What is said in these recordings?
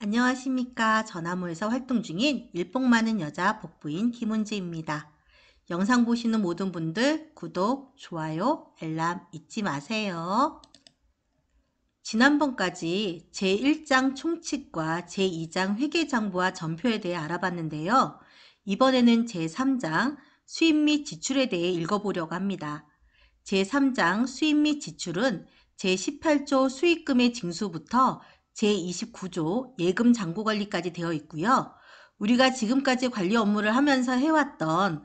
안녕하십니까. 전화모에서 활동 중인 일복 많은 여자 복부인 김은지입니다. 영상 보시는 모든 분들 구독, 좋아요, 알람 잊지 마세요. 지난번까지 제1장 총칙과 제2장 회계장부와 전표에 대해 알아봤는데요. 이번에는 제3장 수입 및 지출에 대해 읽어보려고 합니다. 제3장 수입 및 지출은 제18조 수익금의 징수부터 제29조 예금 잔고 관리까지 되어 있고요. 우리가 지금까지 관리 업무를 하면서 해왔던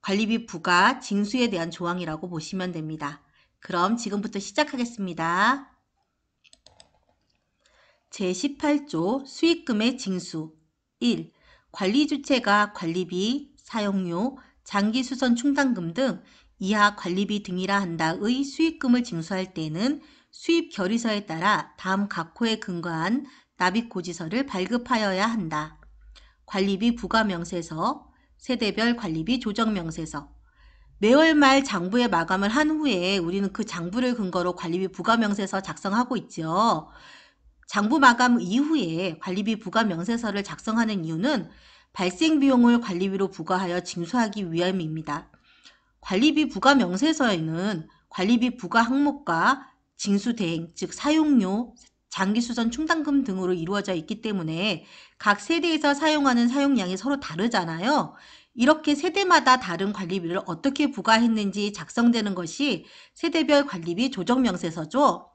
관리비 부과 징수에 대한 조항이라고 보시면 됩니다. 그럼 지금부터 시작하겠습니다. 제18조 수익금의 징수 1. 관리 주체가 관리비, 사용료, 장기수선 충당금 등 이하 관리비 등이라 한다의 수익금을 징수할 때는 수입 결의서에 따라 다음 각호에 근거한 납입 고지서를 발급하여야 한다. 관리비 부과 명세서, 세대별 관리비 조정 명세서, 매월 말 장부의 마감을 한 후에 우리는 그 장부를 근거로 관리비 부과 명세서 작성하고 있죠. 장부 마감 이후에 관리비 부과 명세서를 작성하는 이유는 발생 비용을 관리비로 부과하여 징수하기 위함입니다. 관리비 부과 명세서에는 관리비 부과 항목과 징수대행 즉 사용료 장기수선 충당금 등으로 이루어져 있기 때문에 각 세대에서 사용하는 사용량이 서로 다르잖아요. 이렇게 세대마다 다른 관리비를 어떻게 부과했는지 작성되는 것이 세대별 관리비 조정명세서죠.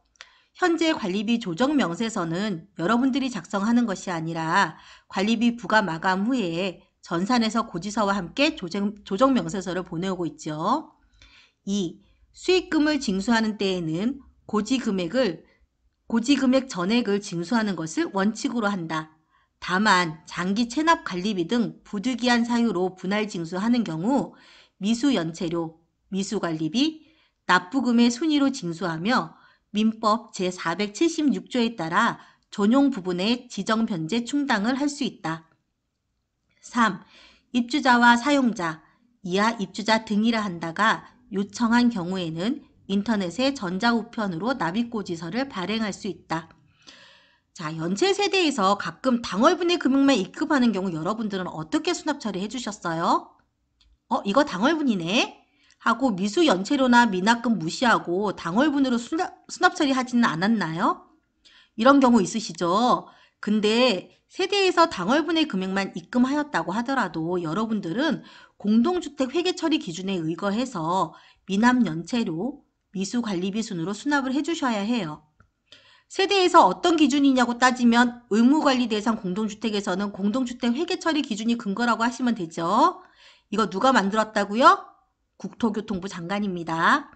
현재 관리비 조정명세서는 여러분들이 작성하는 것이 아니라 관리비 부과 마감 후에 전산에서 고지서와 함께 조정, 조정명세서를 보내오고 있죠. 2. 수익금을 징수하는 때에는 고지 금액을 고지 금액 전액을 징수하는 것을 원칙으로 한다. 다만 장기 체납 관리비 등 부득이한 사유로 분할 징수하는 경우 미수 연체료, 미수 관리비, 납부금의 순위로 징수하며 민법 제476조에 따라 전용 부분의 지정 변제 충당을 할 수 있다. 3. 입주자와 사용자, 이하 입주자 등이라 한다가 요청한 경우에는 인터넷에 전자우편으로 납입고지서를 발행할 수 있다. 자, 연체 세대에서 가끔 당월분의 금액만 입금하는 경우 여러분들은 어떻게 수납 처리해 주셨어요? 어, 이거 당월분이네? 하고 미수 연체료나 미납금 무시하고 당월분으로 수납, 수납 처리하지는 않았나요? 이런 경우 있으시죠? 근데 세대에서 당월분의 금액만 입금하였다고 하더라도 여러분들은 공동주택 회계 처리 기준에 의거해서 미납 연체료, 미수관리비 순으로 수납을 해주셔야 해요. 세대에서 어떤 기준이냐고 따지면 의무관리 대상 공동주택에서는 공동주택 회계처리 기준이 근거라고 하시면 되죠. 이거 누가 만들었다고요? 국토교통부 장관입니다.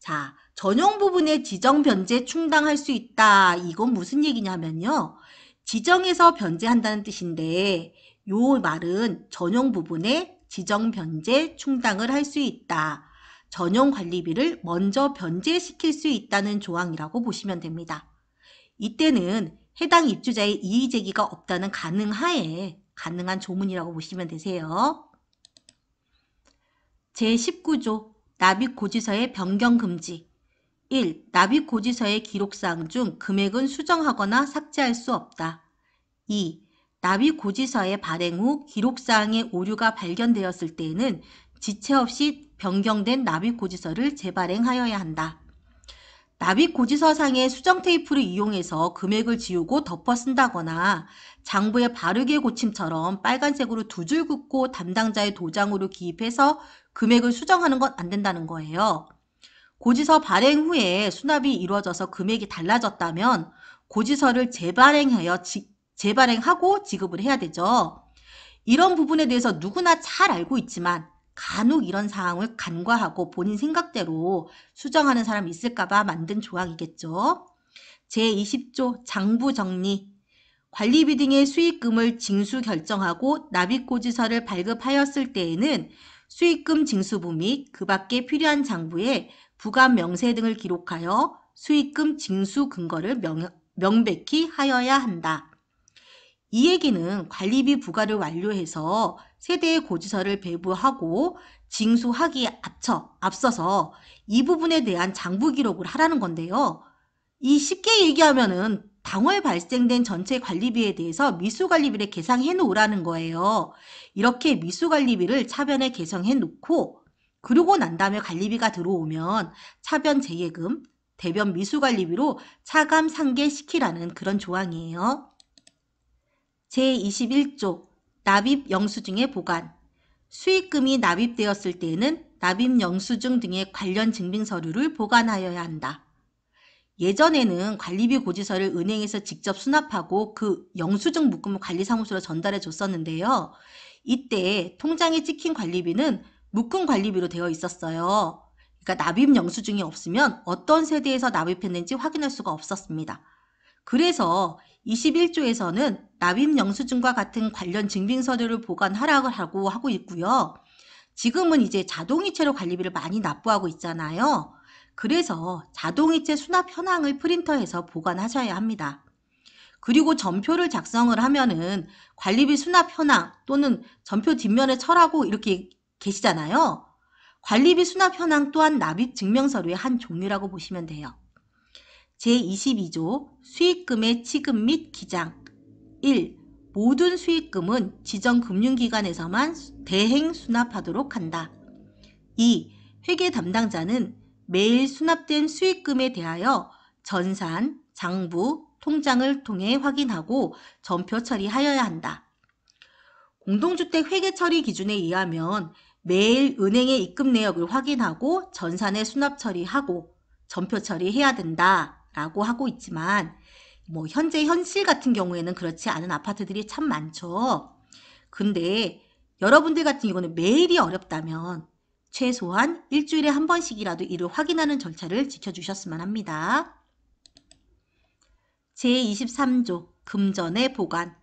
자, 전용 부분에 지정 변제 충당할 수 있다. 이건 무슨 얘기냐면요. 지정에서 변제한다는 뜻인데 요 말은 전용 부분에 지정 변제 충당을 할 수 있다. 전용 관리비를 먼저 변제시킬 수 있다는 조항이라고 보시면 됩니다. 이때는 해당 입주자의 이의 제기가 없다는 가능하에 가능한 조문이라고 보시면 되세요. 제19조 납입고지서의 변경금지 1. 납입고지서의 기록사항 중 금액은 수정하거나 삭제할 수 없다. 2. 납입고지서의 발행 후 기록사항의 오류가 발견되었을 때에는 지체 없이 변경된 납입 고지서를 재발행하여야 한다. 납입 고지서상의 수정 테이프를 이용해서 금액을 지우고 덮어 쓴다거나 장부의 바르게 고침처럼 빨간색으로 두 줄 긋고 담당자의 도장으로 기입해서 금액을 수정하는 건 안 된다는 거예요. 고지서 발행 후에 수납이 이루어져서 금액이 달라졌다면 고지서를 재발행하여 지, 재발행하고 지급을 해야 되죠. 이런 부분에 대해서 누구나 잘 알고 있지만 간혹 이런 사항을 간과하고 본인 생각대로 수정하는 사람이 있을까봐 만든 조항이겠죠. 제20조 장부정리 관리비 등의 수익금을 징수 결정하고 납입고지서를 발급하였을 때에는 수익금 징수부 및 그 밖에 필요한 장부에 부감 명세 등을 기록하여 수익금 징수 근거를 명, 명백히 하여야 한다. 이 얘기는 관리비 부과를 완료해서 세대의 고지서를 배부하고 징수하기에 앞쳐 앞서서 이 부분에 대한 장부 기록을 하라는 건데요. 이 쉽게 얘기하면은 당월 발생된 전체 관리비에 대해서 미수관리비를 계상해 놓으라는 거예요. 이렇게 미수관리비를 차변에 계상해 놓고 그리고 난 다음에 관리비가 들어오면 차변 재예금, 대변 미수관리비로 차감 상계시키라는 그런 조항이에요. 제21조 납입 영수증의 보관 수익금이 납입되었을 때에는 납입 영수증 등의 관련 증빙 서류를 보관하여야 한다. 예전에는 관리비 고지서를 은행에서 직접 수납하고 그 영수증 묶음을 관리사무소로 전달해 줬었는데요. 이때 통장에 찍힌 관리비는 묶음 관리비로 되어 있었어요. 그러니까 납입 영수증이 없으면 어떤 세대에서 납입했는지 확인할 수가 없었습니다. 그래서 21조에서는 납입 영수증과 같은 관련 증빙 서류를 보관하라고 하고 있고요. 지금은 이제 자동이체로 관리비를 많이 납부하고 있잖아요. 그래서 자동이체 수납 현황을 프린터에서 보관하셔야 합니다. 그리고 전표를 작성을 하면은 관리비 수납 현황 또는 전표 뒷면에 철하고 이렇게 계시잖아요. 관리비 수납 현황 또한 납입 증명서류의 한 종류라고 보시면 돼요. 제22조 수익금의 취급 및 기장 1. 모든 수익금은 지정 금융기관에서만 대행 수납하도록 한다. 2. 회계 담당자는 매일 수납된 수익금에 대하여 전산, 장부, 통장을 통해 확인하고 전표 처리하여야 한다. 공동주택 회계 처리 기준에 의하면 매일 은행의 입금 내역을 확인하고 전산의 수납 처리하고 전표 처리해야 된다. 라고 하고 있지만 뭐 현재 현실 같은 경우에는 그렇지 않은 아파트들이 참 많죠. 근데 여러분들 같은 경우는 매일이 어렵다면 최소한 일주일에 한 번씩이라도 이를 확인하는 절차를 지켜주셨으면 합니다. 제23조 금전의 보관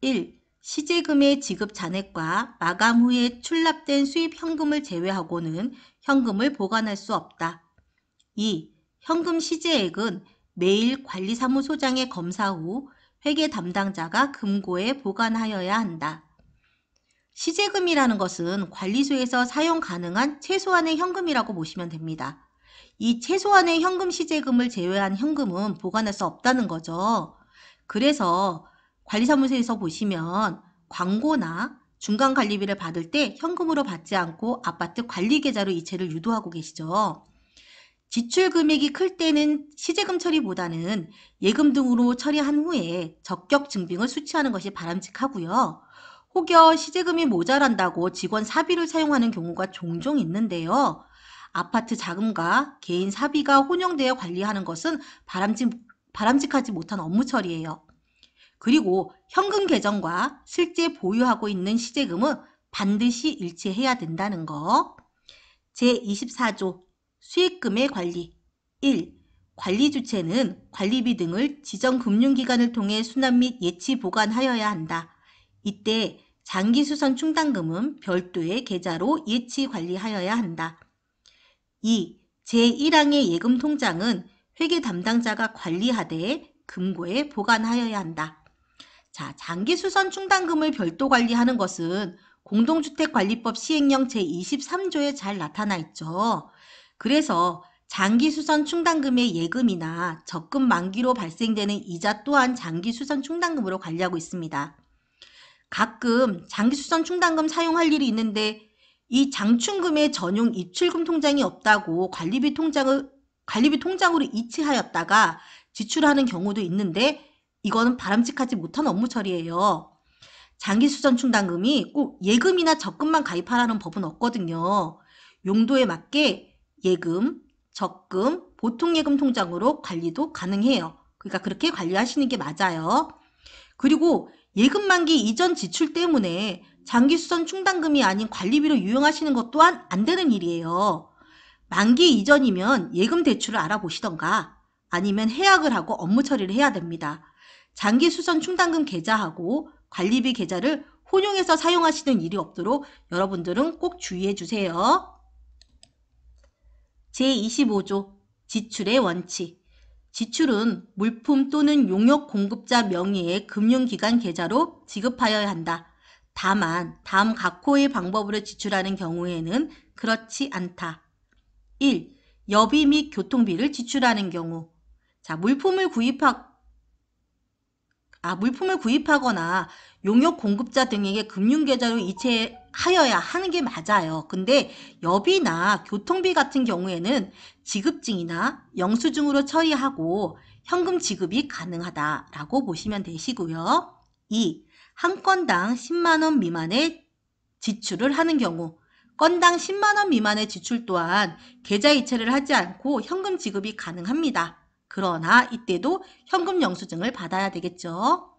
1. 시제금의 지급 잔액과 마감 후에 출납된 수입 현금을 제외하고는 현금을 보관할 수 없다. 2. 현금 시제액은 매일 관리사무소장의 검사 후 회계 담당자가 금고에 보관하여야 한다. 시제금이라는 것은 관리소에서 사용 가능한 최소한의 현금이라고 보시면 됩니다. 이 최소한의 현금 시제금을 제외한 현금은 보관할 수 없다는 거죠. 그래서 관리사무소에서 보시면 광고나 중간관리비를 받을 때 현금으로 받지 않고 아파트 관리계좌로 이체를 유도하고 계시죠. 지출 금액이 클 때는 시세금 처리보다는 예금 등으로 처리한 후에 적격 증빙을 수취하는 것이 바람직하고요. 혹여 시세금이 모자란다고 직원 사비를 사용하는 경우가 종종 있는데요. 아파트 자금과 개인 사비가 혼용되어 관리하는 것은 바람직, 바람직하지 못한 업무 처리예요. 그리고 현금 계정과 실제 보유하고 있는 시세금은 반드시 일치해야 된다는 거. 제24조 수익금의 관리 1. 관리 주체는 관리비 등을 지정 금융기관을 통해 수납 및 예치 보관하여야 한다. 이때 장기 수선 충당금은 별도의 계좌로 예치 관리하여야 한다. 2. 제1항의 예금 통장은 회계 담당자가 관리하되 금고에 보관하여야 한다. 자, 장기 수선 충당금을 별도 관리하는 것은 공동주택관리법 시행령 제23조에 잘 나타나 있죠. 그래서 장기 수선 충당금의 예금이나 적금 만기로 발생되는 이자 또한 장기 수선 충당금으로 관리하고 있습니다. 가끔 장기 수선 충당금 사용할 일이 있는데 이 장충금의 전용 입출금 통장이 없다고 관리비 통장을 관리비 통장으로 이체하였다가 지출하는 경우도 있는데 이거는 바람직하지 못한 업무 처리예요. 장기 수선 충당금이 꼭 예금이나 적금만 가입하라는 법은 없거든요. 용도에 맞게 예금, 적금, 보통 예금 통장으로 관리도 가능해요. 그러니까 그렇게 관리하시는 게 맞아요. 그리고 예금 만기 이전 지출 때문에 장기수선 충당금이 아닌 관리비로 유용하시는 것 또한 안 되는 일이에요. 만기 이전이면 예금 대출을 알아보시던가 아니면 해약을 하고 업무 처리를 해야 됩니다. 장기수선 충당금 계좌하고 관리비 계좌를 혼용해서 사용하시는 일이 없도록 여러분들은 꼭 주의해 주세요. 제25조 지출의 원칙 지출은 물품 또는 용역 공급자 명의의 금융기관 계좌로 지급하여야 한다. 다만 다음 각호의 방법으로 지출하는 경우에는 그렇지 않다. 1. 여비 및 교통비를 지출하는 경우 자, 물품을 구입하 아, 물품을 구입하거나 용역 공급자 등에게 금융계좌로 이체 해 하여야 하는 게 맞아요. 근데 여비나 교통비 같은 경우에는 지급증이나 영수증으로 처리하고 현금 지급이 가능하다라고 보시면 되시고요. 2. 한 건당 10만원 미만의 지출을 하는 경우 건당 10만원 미만의 지출 또한 계좌 이체를 하지 않고 현금 지급이 가능합니다. 그러나 이때도 현금 영수증을 받아야 되겠죠.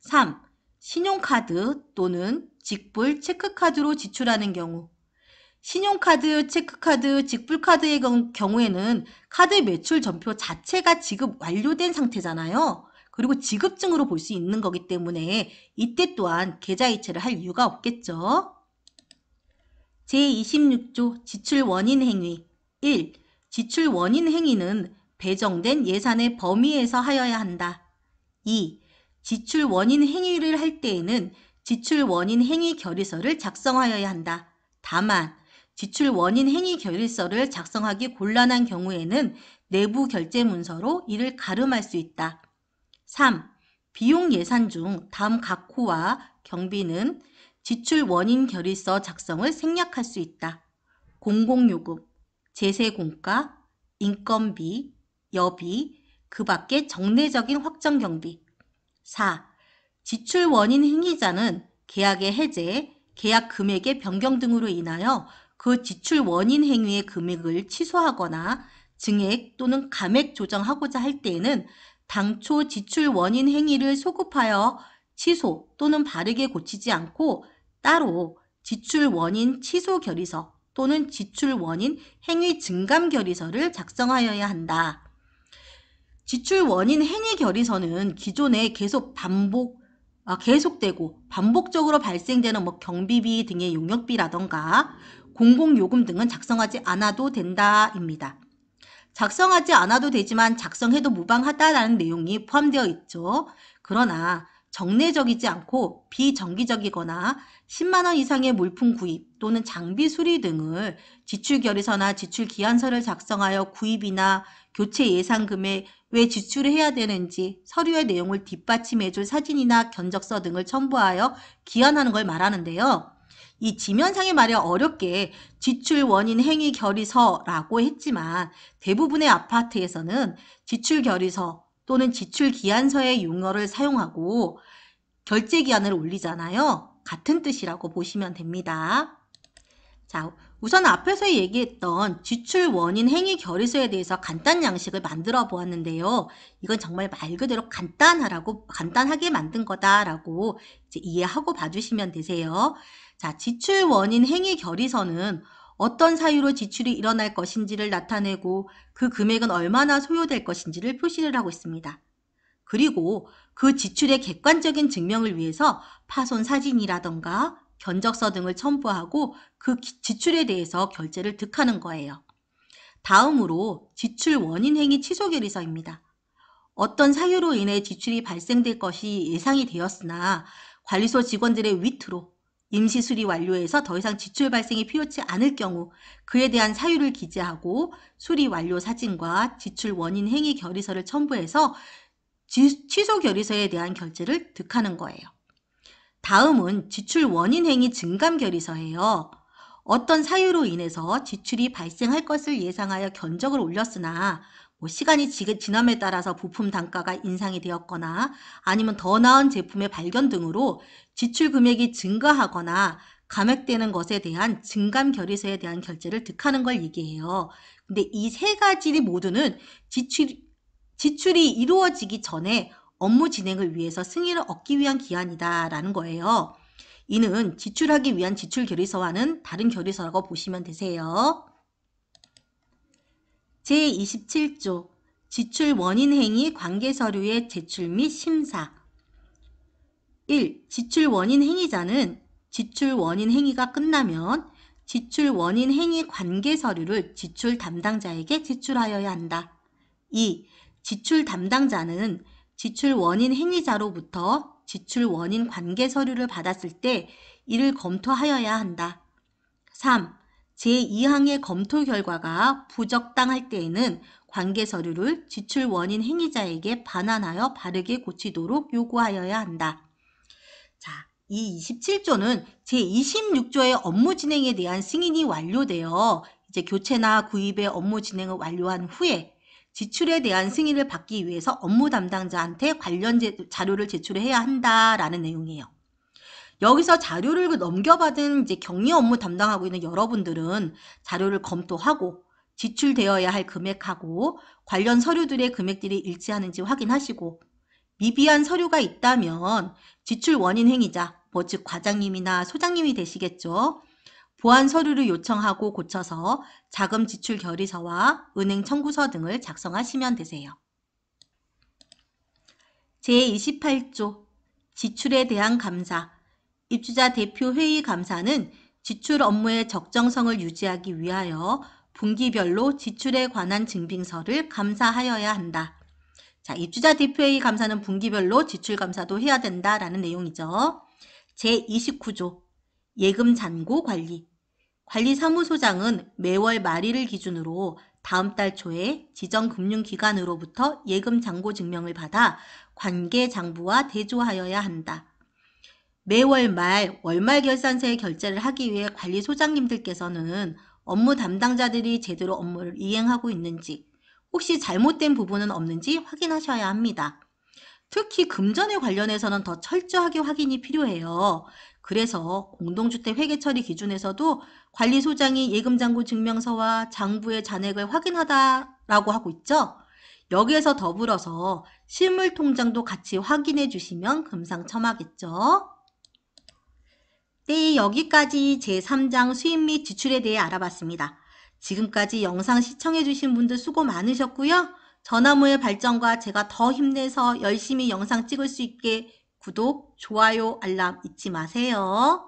3. 신용카드 또는 직불, 체크카드로 지출하는 경우 신용카드, 체크카드, 직불카드의 경우에는 카드 매출 전표 자체가 지급 완료된 상태잖아요. 그리고 지급증으로 볼 수 있는 거기 때문에 이때 또한 계좌이체를 할 이유가 없겠죠. 제26조 지출 원인 행위 1. 지출 원인 행위는 배정된 예산의 범위에서 하여야 한다. 2. 지출 원인 행위를 할 때에는 지출 원인 행위 결의서를 작성하여야 한다. 다만 지출 원인 행위 결의서를 작성하기 곤란한 경우에는 내부 결제 문서로 이를 가름할 수 있다. 3. 비용 예산 중 다음 각 호와 경비는 지출 원인 결의서 작성을 생략할 수 있다. 공공요금, 제세공과, 인건비, 여비, 그 밖의 정례적인 확정 경비. 4. 지출 원인 행위자는 계약의 해제, 계약 금액의 변경 등으로 인하여 그 지출 원인 행위의 금액을 취소하거나 증액 또는 감액 조정하고자 할 때에는 당초 지출 원인 행위를 소급하여 취소 또는 바르게 고치지 않고 따로 지출 원인 취소 결의서 또는 지출 원인 행위 증감 결의서를 작성하여야 한다. 지출 원인 행위 결의서는 기존에 계속 반복 아, 계속되고 반복적으로 발생되는 뭐 경비비 등의 용역비라던가 공공요금 등은 작성하지 않아도 된다입니다. 작성하지 않아도 되지만 작성해도 무방하다라는 내용이 포함되어 있죠. 그러나 정례적이지 않고 비정기적이거나 10만원 이상의 물품 구입 또는 장비 수리 등을 지출결의서나 지출기한서를 작성하여 구입이나 교체 예상금의 왜 지출을 해야 되는지 서류의 내용을 뒷받침해줄 사진이나 견적서 등을 첨부하여 기한하는 걸 말하는데요. 이지면상의 말해 어렵게 지출 원인 행위 결의서라고 했지만 대부분의 아파트에서는 지출 결의서 또는 지출 기한서의 용어를 사용하고 결제 기한을 올리잖아요. 같은 뜻이라고 보시면 됩니다. 자, 우선 앞에서 얘기했던 지출 원인 행위 결의서에 대해서 간단 양식을 만들어 보았는데요. 이건 정말 말 그대로 간단하라고 간단하게 만든 거다라고 이해하고 봐주시면 되세요. 자, 지출 원인 행위 결의서는 어떤 사유로 지출이 일어날 것인지를 나타내고 그 금액은 얼마나 소요될 것인지를 표시를 하고 있습니다. 그리고 그 지출의 객관적인 증명을 위해서 파손 사진이라던가 견적서 등을 첨부하고 그 지출에 대해서 결제를 득하는 거예요. 다음으로 지출 원인 행위 취소 결의서입니다. 어떤 사유로 인해 지출이 발생될 것이 예상이 되었으나 관리소 직원들의 위트로 임시 수리 완료에서 더 이상 지출 발생이 필요치 않을 경우 그에 대한 사유를 기재하고 수리 완료 사진과 지출 원인 행위 결의서를 첨부해서 취소 결의서에 대한 결제를 득하는 거예요. 다음은 지출 원인 행위 증감 결의서예요. 어떤 사유로 인해서 지출이 발생할 것을 예상하여 견적을 올렸으나 뭐 시간이 지남에 따라서 부품 단가가 인상이 되었거나 아니면 더 나은 제품의 발견 등으로 지출 금액이 증가하거나 감액되는 것에 대한 증감 결의서에 대한 결제를 득하는 걸 얘기해요. 근데 이 세 가지 모두는 지출, 지출이 이루어지기 전에 업무 진행을 위해서 승인을 얻기 위한 기한이다 라는 거예요. 이는 지출하기 위한 지출 결의서와는 다른 결의서라고 보시면 되세요. 제27조 지출 원인 행위 관계 서류의 제출 및 심사 1. 지출 원인 행위자는 지출 원인 행위가 끝나면 지출 원인 행위 관계 서류를 지출 담당자에게 제출하여야 한다. 2. 지출 담당자는 지출 원인 행위자로부터 지출 원인 관계 서류를 받았을 때 이를 검토하여야 한다. 3. 제2항의 검토 결과가 부적당할 때에는 관계 서류를 지출 원인 행위자에게 반환하여 바르게 고치도록 요구하여야 한다. 자, 이 27조는 제26조의 업무 진행에 대한 승인이 완료되어 이제 교체나 구입의 업무 진행을 완료한 후에 지출에 대한 승인을 받기 위해서 업무 담당자한테 관련 제, 자료를 제출해야 한다라는 내용이에요. 여기서 자료를 그 넘겨받은 이제 격리 업무 담당하고 있는 여러분들은 자료를 검토하고 지출되어야 할 금액하고 관련 서류들의 금액들이 일치하는지 확인하시고 미비한 서류가 있다면 지출 원인 행위자, 뭐 즉 과장님이나 소장님이 되시겠죠. 보안 서류를 요청하고 고쳐서 자금 지출 결의서와 은행 청구서 등을 작성하시면 되세요. 제28조 지출에 대한 감사 입주자 대표 회의 감사는 지출 업무의 적정성을 유지하기 위하여 분기별로 지출에 관한 증빙서를 감사하여야 한다. 자, 입주자 대표회의 감사는 분기별로 지출 감사도 해야 된다라는 내용이죠. 제29조 예금 잔고 관리 관리사무소장은 매월 말일을 기준으로 다음 달 초에 지정금융기관으로부터 예금잔고 증명을 받아 관계장부와 대조하여야 한다. 매월 말 월말 결산세 결제를 하기 위해 관리소장님들께서는 업무 담당자들이 제대로 업무를 이행하고 있는지 혹시 잘못된 부분은 없는지 확인하셔야 합니다. 특히 금전에 관련해서는 더 철저하게 확인이 필요해요. 그래서 공동주택 회계 처리 기준에서도 관리소장이 예금잔고 증명서와 장부의 잔액을 확인하다라고 하고 있죠. 여기에서 더불어서 실물통장도 같이 확인해 주시면 금상첨화겠죠. 네, 여기까지 제3장 수입 및 지출에 대해 알아봤습니다. 지금까지 영상 시청해 주신 분들 수고 많으셨고요. 전화무의 발전과 제가 더 힘내서 열심히 영상 찍을 수 있게 구독, 좋아요, 알람 잊지 마세요.